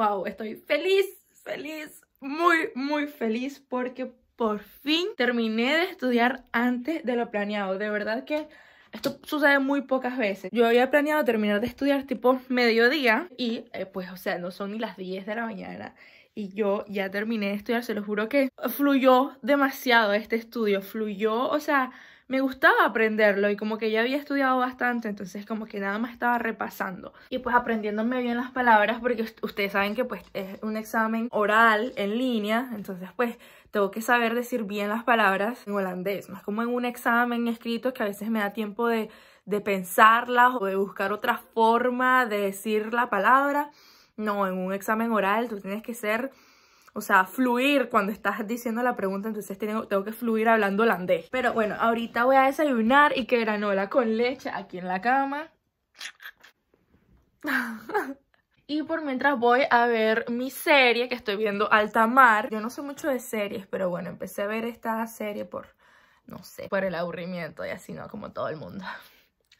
wow, estoy feliz, feliz, muy, muy feliz porque por fin terminé de estudiar antes de lo planeado. De verdad que esto sucede muy pocas veces. Yo había planeado terminar de estudiar tipo mediodía y eh, pues, o sea, no son ni las 10 de la mañana. Y yo ya terminé de estudiar, se lo juro que fluyó demasiado este estudio, fluyó, o sea, me gustaba aprenderlo y como que ya había estudiado bastante, entonces como que nada más estaba repasando y pues aprendiéndome bien las palabras porque ustedes saben que pues es un examen oral en línea, entonces pues tengo que saber decir bien las palabras en holandés, Más como en un examen escrito que a veces me da tiempo de, de pensarlas o de buscar otra forma de decir la palabra. No, en un examen oral tú tienes que ser o sea, fluir cuando estás diciendo la pregunta, entonces tengo, tengo, que fluir hablando holandés. Pero bueno, ahorita voy a desayunar y que granola con leche aquí en la cama. y por mientras voy a ver mi serie que estoy viendo, Altamar Yo no sé mucho de series, pero bueno, empecé a ver esta serie por, no sé, por el aburrimiento y así, ¿no? Como todo el mundo.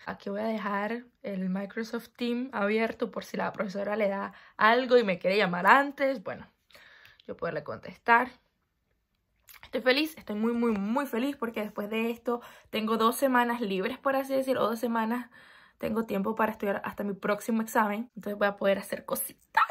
Aquí voy a dejar el Microsoft Team abierto por si la profesora le da algo y me quiere llamar antes. Bueno, yo poderle contestar. Estoy feliz, estoy muy, muy, muy feliz porque después de esto tengo dos semanas libres, por así decir, o dos semanas tengo tiempo para estudiar hasta mi próximo examen. Entonces voy a poder hacer cositas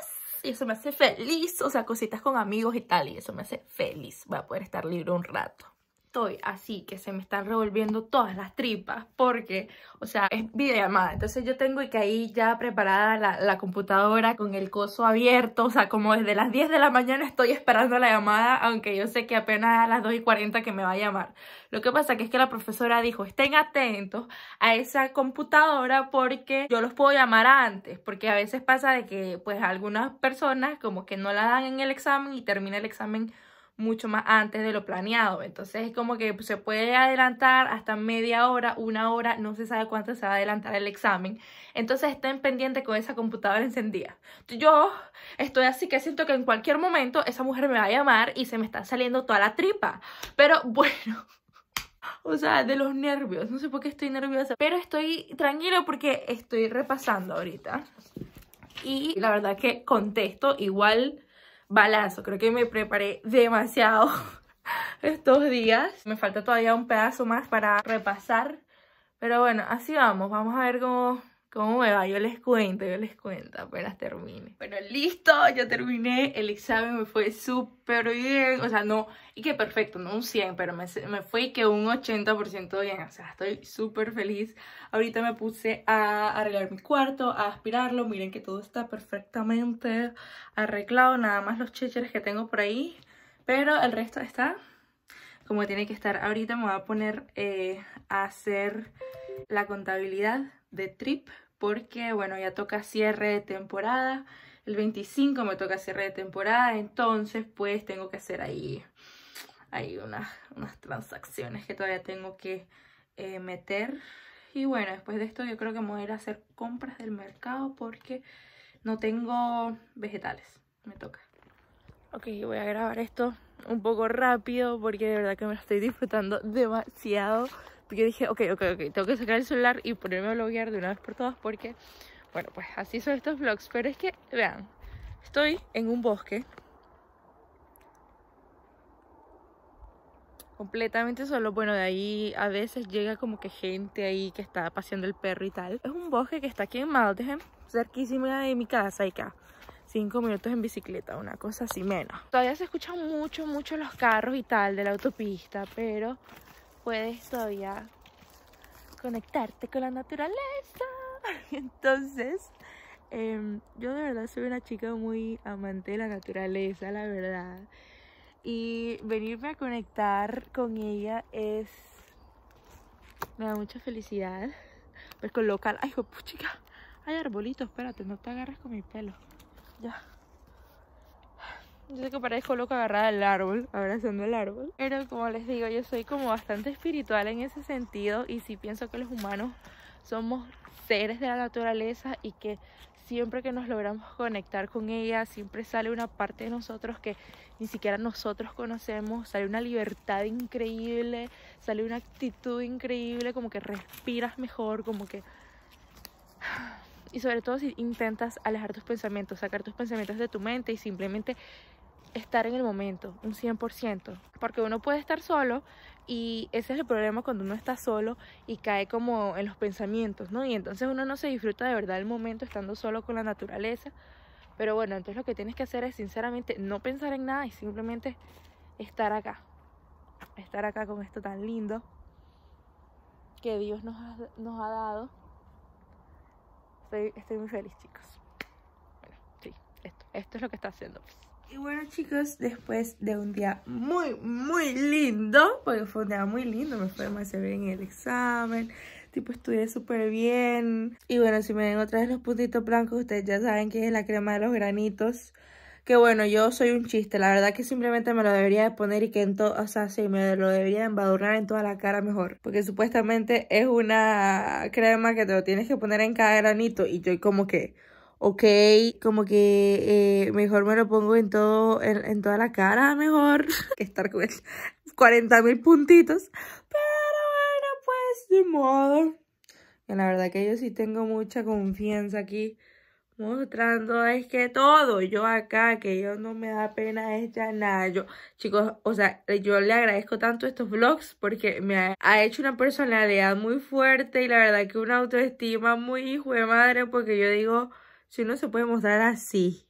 y eso me hace feliz, o sea, cositas con amigos y tal, y eso me hace feliz. Voy a poder estar libre un rato estoy así, que se me están revolviendo todas las tripas, porque, o sea, es videollamada. Entonces yo tengo que ahí ya preparada la, la, computadora con el coso abierto, o sea, como desde las 10 de la mañana estoy esperando la llamada, aunque yo sé que apenas a las 2 y 40 que me va a llamar. Lo que pasa que es que la profesora dijo, estén atentos a esa computadora porque yo los puedo llamar antes, porque a veces pasa de que, pues, algunas personas como que no la dan en el examen y termina el examen mucho más antes de lo planeado. Entonces es como que se puede adelantar hasta media hora, una hora, no se sabe cuánto se va a adelantar el examen. Entonces estén pendientes con esa computadora encendida. Yo estoy así que siento que en cualquier momento esa mujer me va a llamar y se me está saliendo toda la tripa. Pero bueno. O sea, de los nervios. No sé por qué estoy nerviosa. Pero estoy tranquila porque estoy repasando ahorita. Y la verdad que contesto igual balazo. Creo que me preparé demasiado estos días. Me falta todavía un pedazo más para repasar. Pero bueno, así vamos. Vamos a ver cómo ¿Cómo me va? Yo les cuento, yo les cuento, apenas termine. Bueno, listo, ya terminé, el examen me fue súper bien, o sea, no, y que perfecto, no un 100, pero me, me fue que un 80% bien, o sea, estoy súper feliz. Ahorita me puse a arreglar mi cuarto, a aspirarlo, miren que todo está perfectamente arreglado, nada más los chicheres que tengo por ahí, pero el resto está como tiene que estar. Ahorita me voy a poner eh, a hacer la contabilidad de trip porque, bueno, ya toca cierre de temporada. El 25 me toca cierre de temporada, entonces pues tengo que hacer ahí, hay unas, unas transacciones que todavía tengo que eh, meter. Y bueno, después de esto yo creo que me voy a ir a hacer compras del mercado porque no tengo vegetales. Me toca. Ok, voy a grabar esto un poco rápido porque de verdad que me lo estoy disfrutando demasiado yo dije, ok, ok, ok, tengo que sacar el celular y ponerme a bloguear de una vez por todas porque, bueno, pues así son estos vlogs. Pero es que, vean, estoy en un bosque completamente solo. Bueno, de ahí a veces llega como que gente ahí que está paseando el perro y tal. Es un bosque que está aquí en Maldehem, cerquísima de mi casa y acá. Cinco minutos en bicicleta, una cosa así menos. Todavía se escuchan mucho, mucho los carros y tal de la autopista, pero puedes todavía conectarte con la naturaleza. Entonces, em, yo de verdad soy una chica muy amante de la naturaleza, la verdad. Y venirme a conectar con ella es... Me da mucha felicidad. Pues con local... ¡Ay, chica! Hay arbolitos, espérate, no te agarras con mi pelo. Ya. Yo sé que parezco loca agarrada al árbol, abrazando el árbol. Pero como les digo, yo soy como bastante espiritual en ese sentido y sí pienso que los humanos somos seres de la naturaleza y que siempre que nos logramos conectar con ella, siempre sale una parte de nosotros que ni siquiera nosotros conocemos, sale una libertad increíble, sale una actitud increíble, como que respiras mejor, como que y sobre todo si intentas alejar tus pensamientos, sacar tus pensamientos de tu mente y simplemente estar en el momento, un 100%, porque uno puede estar solo y ese es el problema cuando uno está solo y cae como en los pensamientos, ¿no? Y entonces uno no se disfruta de verdad el momento estando solo con la naturaleza. Pero bueno, entonces lo que tienes que hacer es sinceramente no pensar en nada y simplemente estar acá. Estar acá con esto tan lindo que Dios nos ha, nos ha dado. Estoy, muy feliz, chicos. Bueno, sí, esto, esto es lo que está haciendo. Y bueno chicos, después de un día muy, muy lindo, porque fue un día muy lindo, me fue demasiado bien en el examen, tipo estudié súper bien. Y bueno, si me ven otra vez los puntitos blancos, ustedes ya saben que es la crema de los granitos. Que bueno, yo soy un chiste, la verdad que simplemente me lo debería de poner y que en todo, o sea, sí, me lo debería embadurnar en toda la cara mejor. Porque supuestamente es una crema que te lo tienes que poner en cada granito y yo como que ok, como que eh, mejor me lo pongo en todo, en, toda la cara, mejor que estar con 40 mil puntitos. Pero bueno, pues de modo. Y la verdad que yo sí tengo mucha confianza aquí mostrando es que todo, yo acá, que yo no me da pena echar nada, yo, chicos, o sea, yo le agradezco tanto estos vlogs porque me ha hecho una personalidad muy fuerte y la verdad que una autoestima muy hijo de madre porque yo digo, si no se puede mostrar así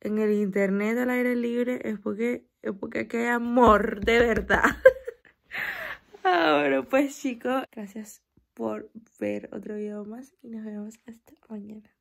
en el internet al aire libre es porque es porque aquí hay amor de verdad. Ahora pues chicos, gracias por ver otro video más y nos vemos hasta mañana.